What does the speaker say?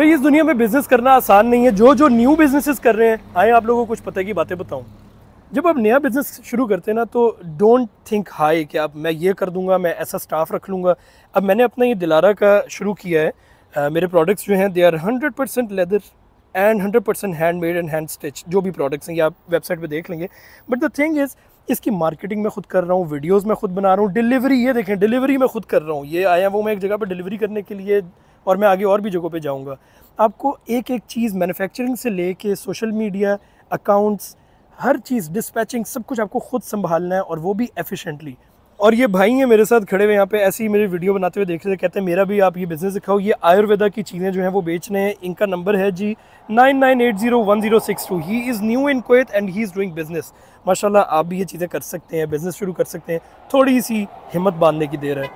भाई इस दुनिया में बिजनेस करना आसान नहीं है जो जो न्यू बिजनेसेस कर रहे हैं आए आप लोगों को कुछ पता की बातें बताऊँ जब आप नया बिजनेस शुरू करते हैं ना तो डोंट थिंक हाई कि आप मैं ये कर दूंगा मैं ऐसा स्टाफ रख लूँगा अब मैंने अपना ये दिलारा का शुरू किया है आ, मेरे प्रोडक्ट्स जो हैं they are hundred percent leather and hundred percent handmade and hand stitch जो भी प्रोडक्ट्स हैं ये आप वेबसाइट पे देख लेंगे बट द थिंग इज़ इसकी मार्केटिंग मैं खुद कर रहा हूँ वीडियोज़ मैं खुद बना रहा हूँ डिलीवरी ये देखें डिलीवरी मैं खुद कर रहा हूँ ये आया वो मैं एक जगह पर डिलीवरी करने के लिए और मैं आगे और भी जगहों पे जाऊँगा आपको एक एक चीज़ मैन्युफैक्चरिंग से लेके सोशल मीडिया अकाउंट्स हर चीज़ डिस्पैचिंग सब कुछ आपको खुद संभालना है और वो भी एफिशिएंटली और ये भाई हैं मेरे साथ खड़े हुए यहाँ पे ऐसे ही मेरी वीडियो बनाते हुए देख रहे कहते हैं मेरा भी आप ये बिज़नेस दिखाओ ये आयुर्वेदा की चीज़ें जो हैं वो बेच रहे हैं इनका नंबर है G nine nine eight zero one zero six two he is new in कोत and he is doing business माशाल्लाह आप भी ये चीज़ें कर सकते हैं बिज़नेस शुरू कर सकते हैं थोड़ी सी हिम्मत बांधने की देर है